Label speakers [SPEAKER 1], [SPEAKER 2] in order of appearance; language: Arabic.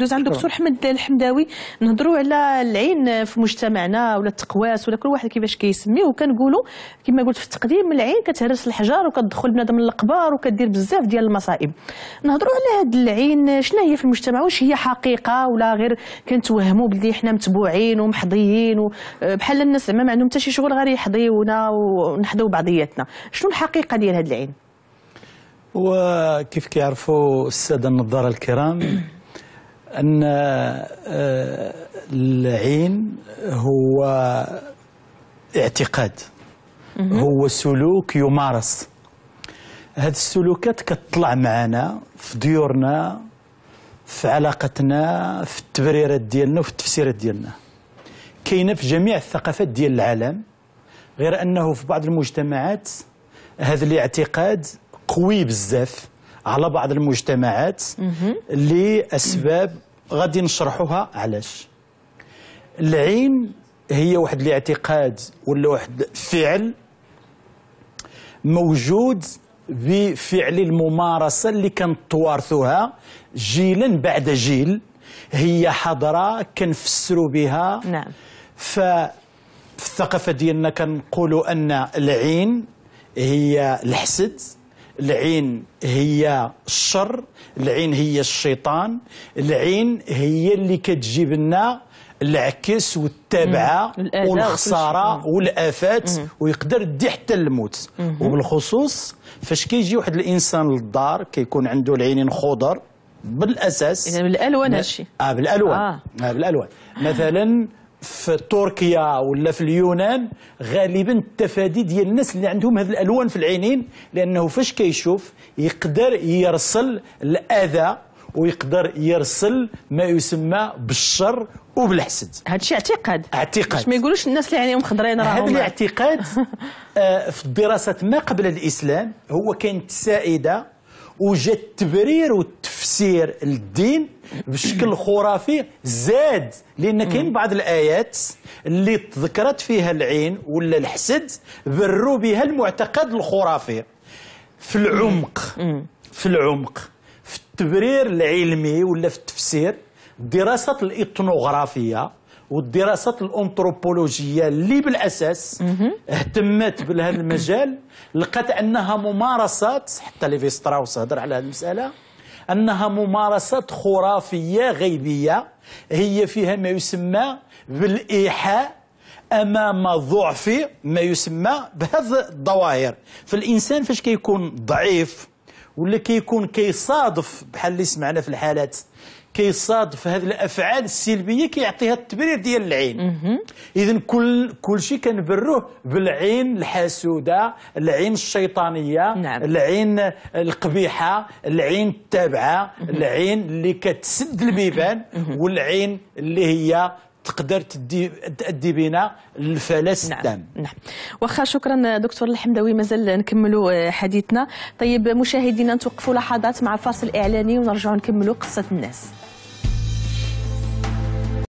[SPEAKER 1] ندوز عند الدكتور احمد الحمداوي نهضروا على العين في مجتمعنا ولا التقواس ولا كل واحد كيفاش كيسميه وكنقولوا كما قلت في التقديم العين كتهرس الحجار وكتدخل بنادم للقبار وكدير بزاف ديال المصائب نهضروا على هاد العين شنو هي في المجتمع واش هي حقيقه ولا غير كنتوهموا بلي حنا متبوعين ومحضيين بحال الناس زعما ما عندهم حتى شي شغل غير يحضيونا ونحضوا بعضياتنا شنو الحقيقه ديال هاد العين
[SPEAKER 2] وكيف كيعرفوا الساده النظاره الكرام أن آه، العين هو اعتقاد هو سلوك يمارس هذه السلوكات كتطلع معنا في ديورنا في علاقتنا في التبريرات ديالنا وفي التفسيرات ديالنا كاينه في جميع الثقافات ديال العالم غير انه في بعض المجتمعات هذا الاعتقاد قوي بزاف على بعض المجتمعات لاسباب غادي نشرحوها علاش العين هي واحد الاعتقاد ولا واحد فعل موجود بفعل الممارسة اللي كنتوارثوها جيلا بعد جيل هي حضرة كنفسروا بها نعم في الثقافة ديالنا كنقولوا أن العين هي الحسد العين هي الشر العين هي الشيطان العين هي اللي كتجيب لنا العكس والتابعه والخساره والافات ويقدر دي حتى الموت وبالخصوص فاش كيجي واحد الانسان للدار كيكون عنده العينين خضر بالاساس يعني بالالوان هادشي اه بالالوان آه. آه بالالوان مثلا في تركيا ولا في اليونان غالبا التفادي ديال الناس اللي عندهم هذه الالوان في العينين لانه فاش كيشوف يقدر يرسل الاذى ويقدر يرسل ما يسمى بالشر وبالحسد هذا اعتقاد اعتقاد باش ما يقولوش الناس اللي عينيهم خضرين راهم هذا الاعتقاد آه، في الدراسات ما قبل الاسلام هو كانت سائده وجا التبرير والت تفسير الدين بشكل خرافي زاد لان كاين بعض الايات اللي تذكرت فيها العين ولا الحسد بروا بها المعتقد الخرافي في العمق في العمق في التبرير العلمي ولا في التفسير دراسه الاثنوغرافيه والدراسات الانثروبولوجيه اللي بالاساس اهتمت بهذا المجال لقات انها ممارسات حتى ليفي ستراوس هضر على هذه المساله أنها ممارسات خرافية غيبية هي فيها ما يسمى بالإيحاء امام ضعف ما يسمى بهذه الظواهر فالانسان فاش كيكون ضعيف ولا كيكون كيصادف بحال اللي سمعنا في الحالات كيصادف هذه الافعال السلبيه كيعطيها التبرير ديال العين اذا كل كل شيء كنبروه بالعين الحاسوده العين الشيطانيه نعم. العين القبيحه العين التابعه العين اللي كتسد البيبان والعين اللي هي تقدر تدي تأدي بنا للفلاس نعم التام نعم
[SPEAKER 1] واخا شكرا دكتور الحمدوي مازال نكملوا آه، حديثنا طيب مشاهدينا نتوقفوا لحظات مع فاصل اعلاني ونرجعوا نكملوا قصه الناس